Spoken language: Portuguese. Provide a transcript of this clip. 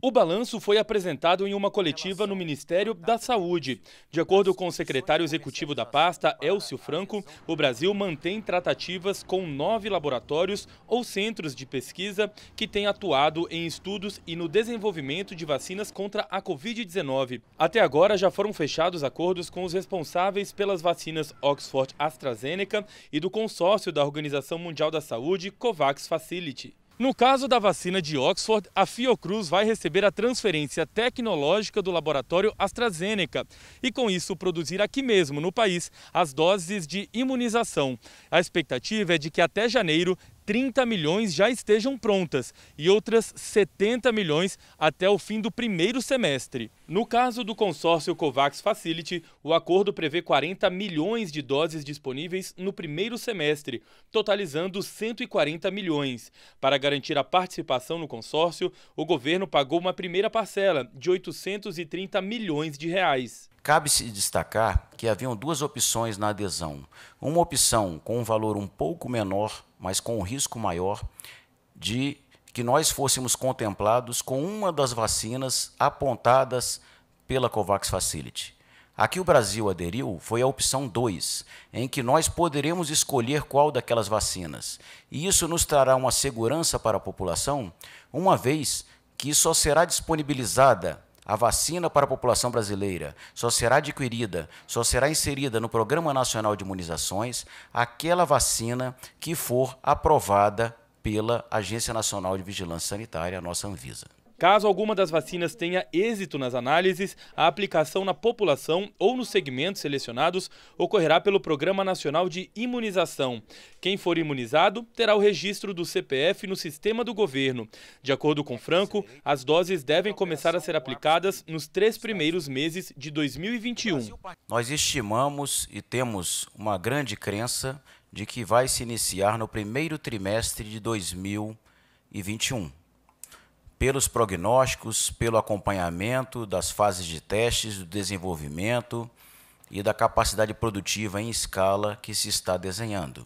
O balanço foi apresentado em uma coletiva no Ministério da Saúde. De acordo com o secretário executivo da pasta, Elcio Franco, o Brasil mantém tratativas com nove laboratórios ou centros de pesquisa que têm atuado em estudos e no desenvolvimento de vacinas contra a Covid-19. Até agora, já foram fechados acordos com os responsáveis pelas vacinas Oxford AstraZeneca e do consórcio da Organização Mundial da Saúde, COVAX Facility. No caso da vacina de Oxford, a Fiocruz vai receber a transferência tecnológica do laboratório AstraZeneca e, com isso, produzir aqui mesmo no país as doses de imunização. A expectativa é de que até janeiro 30 milhões já estejam prontas e outras 70 milhões até o fim do primeiro semestre. No caso do consórcio COVAX Facility, o acordo prevê 40 milhões de doses disponíveis no primeiro semestre, totalizando 140 milhões. Para garantir a participação no consórcio, o governo pagou uma primeira parcela de 830 milhões de reais. Cabe-se destacar que haviam duas opções na adesão. Uma opção com um valor um pouco menor, mas com um risco maior, de que nós fôssemos contemplados com uma das vacinas apontadas pela COVAX Facility. A que o Brasil aderiu foi a opção 2, em que nós poderemos escolher qual daquelas vacinas. E isso nos trará uma segurança para a população, uma vez que só será disponibilizada a vacina para a população brasileira só será adquirida, só será inserida no Programa Nacional de Imunizações aquela vacina que for aprovada pela Agência Nacional de Vigilância Sanitária, a nossa Anvisa. Caso alguma das vacinas tenha êxito nas análises, a aplicação na população ou nos segmentos selecionados ocorrerá pelo Programa Nacional de Imunização. Quem for imunizado terá o registro do CPF no sistema do governo. De acordo com Franco, as doses devem começar a ser aplicadas nos três primeiros meses de 2021. Nós estimamos e temos uma grande crença de que vai se iniciar no primeiro trimestre de 2021 pelos prognósticos, pelo acompanhamento das fases de testes, do desenvolvimento e da capacidade produtiva em escala que se está desenhando.